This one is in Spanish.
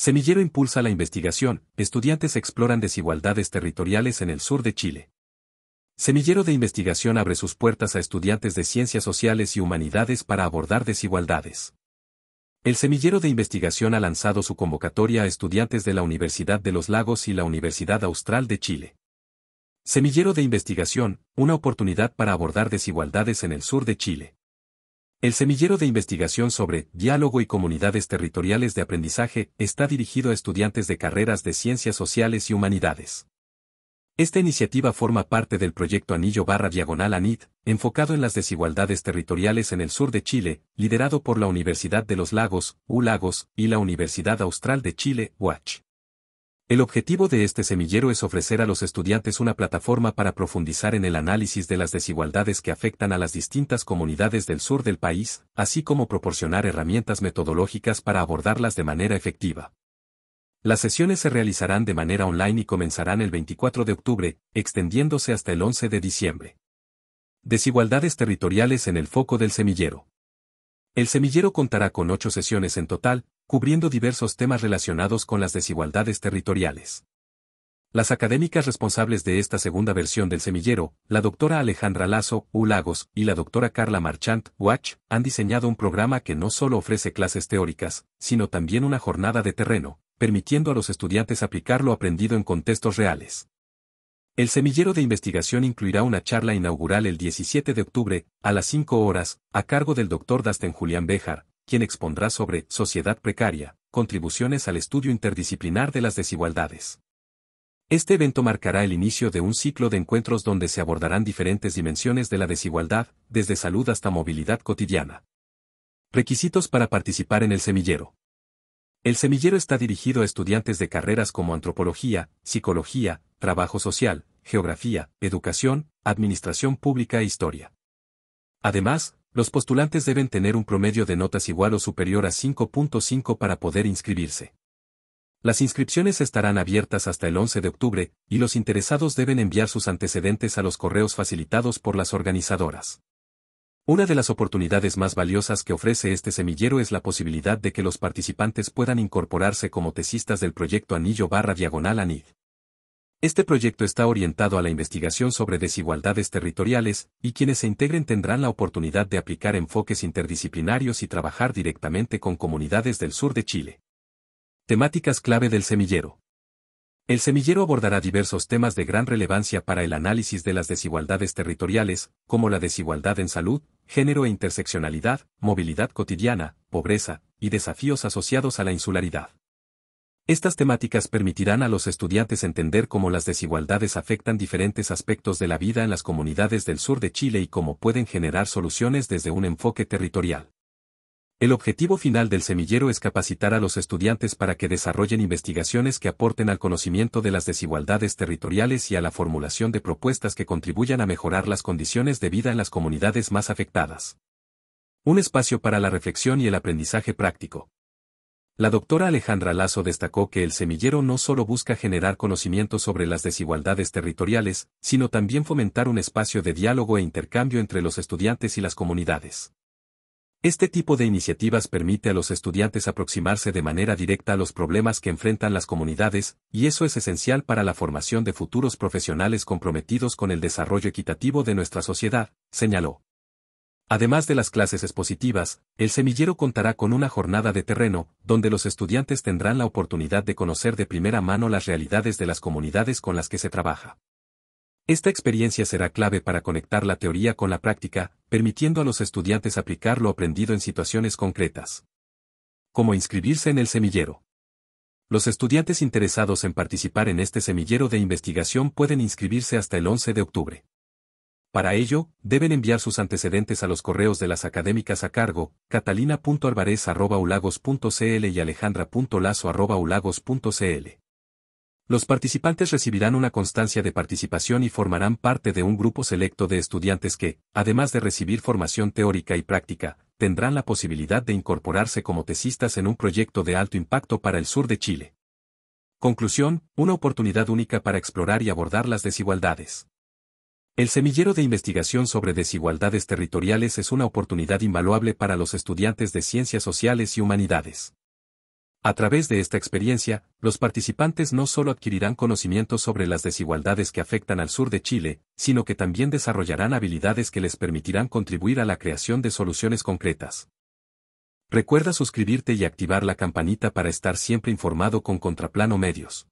Semillero impulsa la investigación, estudiantes exploran desigualdades territoriales en el sur de Chile. Semillero de investigación abre sus puertas a estudiantes de ciencias sociales y humanidades para abordar desigualdades. El Semillero de Investigación ha lanzado su convocatoria a estudiantes de la Universidad de los Lagos y la Universidad Austral de Chile. Semillero de Investigación, una oportunidad para abordar desigualdades en el sur de Chile. El semillero de investigación sobre diálogo y comunidades territoriales de aprendizaje está dirigido a estudiantes de carreras de ciencias sociales y humanidades. Esta iniciativa forma parte del proyecto Anillo barra Diagonal ANIT, enfocado en las desigualdades territoriales en el sur de Chile, liderado por la Universidad de los Lagos, Lagos, y la Universidad Austral de Chile, UACH. El objetivo de este semillero es ofrecer a los estudiantes una plataforma para profundizar en el análisis de las desigualdades que afectan a las distintas comunidades del sur del país, así como proporcionar herramientas metodológicas para abordarlas de manera efectiva. Las sesiones se realizarán de manera online y comenzarán el 24 de octubre, extendiéndose hasta el 11 de diciembre. Desigualdades territoriales en el foco del semillero. El semillero contará con ocho sesiones en total, cubriendo diversos temas relacionados con las desigualdades territoriales. Las académicas responsables de esta segunda versión del semillero, la doctora Alejandra Lazo, U. y la doctora Carla Marchant, Watch, han diseñado un programa que no solo ofrece clases teóricas, sino también una jornada de terreno, permitiendo a los estudiantes aplicar lo aprendido en contextos reales. El semillero de investigación incluirá una charla inaugural el 17 de octubre, a las 5 horas, a cargo del doctor Dasten Julián Béjar, quien expondrá sobre Sociedad Precaria, contribuciones al estudio interdisciplinar de las desigualdades. Este evento marcará el inicio de un ciclo de encuentros donde se abordarán diferentes dimensiones de la desigualdad, desde salud hasta movilidad cotidiana. Requisitos para participar en el semillero. El semillero está dirigido a estudiantes de carreras como antropología, psicología, trabajo social, geografía, educación, administración pública e historia. Además, los postulantes deben tener un promedio de notas igual o superior a 5.5 para poder inscribirse. Las inscripciones estarán abiertas hasta el 11 de octubre, y los interesados deben enviar sus antecedentes a los correos facilitados por las organizadoras. Una de las oportunidades más valiosas que ofrece este semillero es la posibilidad de que los participantes puedan incorporarse como tesistas del proyecto Anillo barra diagonal ANID. Este proyecto está orientado a la investigación sobre desigualdades territoriales, y quienes se integren tendrán la oportunidad de aplicar enfoques interdisciplinarios y trabajar directamente con comunidades del sur de Chile. Temáticas clave del semillero. El semillero abordará diversos temas de gran relevancia para el análisis de las desigualdades territoriales, como la desigualdad en salud, género e interseccionalidad, movilidad cotidiana, pobreza, y desafíos asociados a la insularidad. Estas temáticas permitirán a los estudiantes entender cómo las desigualdades afectan diferentes aspectos de la vida en las comunidades del sur de Chile y cómo pueden generar soluciones desde un enfoque territorial. El objetivo final del semillero es capacitar a los estudiantes para que desarrollen investigaciones que aporten al conocimiento de las desigualdades territoriales y a la formulación de propuestas que contribuyan a mejorar las condiciones de vida en las comunidades más afectadas. Un espacio para la reflexión y el aprendizaje práctico. La doctora Alejandra Lazo destacó que el semillero no solo busca generar conocimiento sobre las desigualdades territoriales, sino también fomentar un espacio de diálogo e intercambio entre los estudiantes y las comunidades. Este tipo de iniciativas permite a los estudiantes aproximarse de manera directa a los problemas que enfrentan las comunidades, y eso es esencial para la formación de futuros profesionales comprometidos con el desarrollo equitativo de nuestra sociedad, señaló. Además de las clases expositivas, el semillero contará con una jornada de terreno, donde los estudiantes tendrán la oportunidad de conocer de primera mano las realidades de las comunidades con las que se trabaja. Esta experiencia será clave para conectar la teoría con la práctica, permitiendo a los estudiantes aplicar lo aprendido en situaciones concretas. Como inscribirse en el semillero? Los estudiantes interesados en participar en este semillero de investigación pueden inscribirse hasta el 11 de octubre. Para ello, deben enviar sus antecedentes a los correos de las académicas a cargo, catalina.alvarez.ulagos.cl y alejandra.lazo.ulagos.cl. Los participantes recibirán una constancia de participación y formarán parte de un grupo selecto de estudiantes que, además de recibir formación teórica y práctica, tendrán la posibilidad de incorporarse como tesistas en un proyecto de alto impacto para el sur de Chile. Conclusión, una oportunidad única para explorar y abordar las desigualdades. El semillero de investigación sobre desigualdades territoriales es una oportunidad invaluable para los estudiantes de ciencias sociales y humanidades. A través de esta experiencia, los participantes no solo adquirirán conocimientos sobre las desigualdades que afectan al sur de Chile, sino que también desarrollarán habilidades que les permitirán contribuir a la creación de soluciones concretas. Recuerda suscribirte y activar la campanita para estar siempre informado con Contraplano Medios.